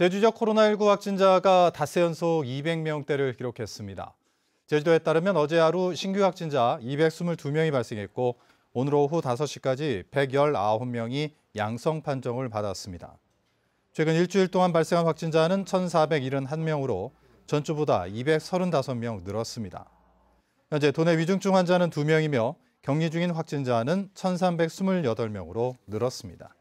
제주적 코로나19 확진자가 닷새 연속 200명대를 기록했습니다. 제주도에 따르면 어제 하루 신규 확진자 222명이 발생했고 오늘 오후 5시까지 119명이 양성 판정을 받았습니다. 최근 일주일 동안 발생한 확진자는 1,471명으로 전주보다 235명 늘었습니다. 현재 도내 위중증 환자는 2명이며 격리 중인 확진자는 1,328명으로 늘었습니다.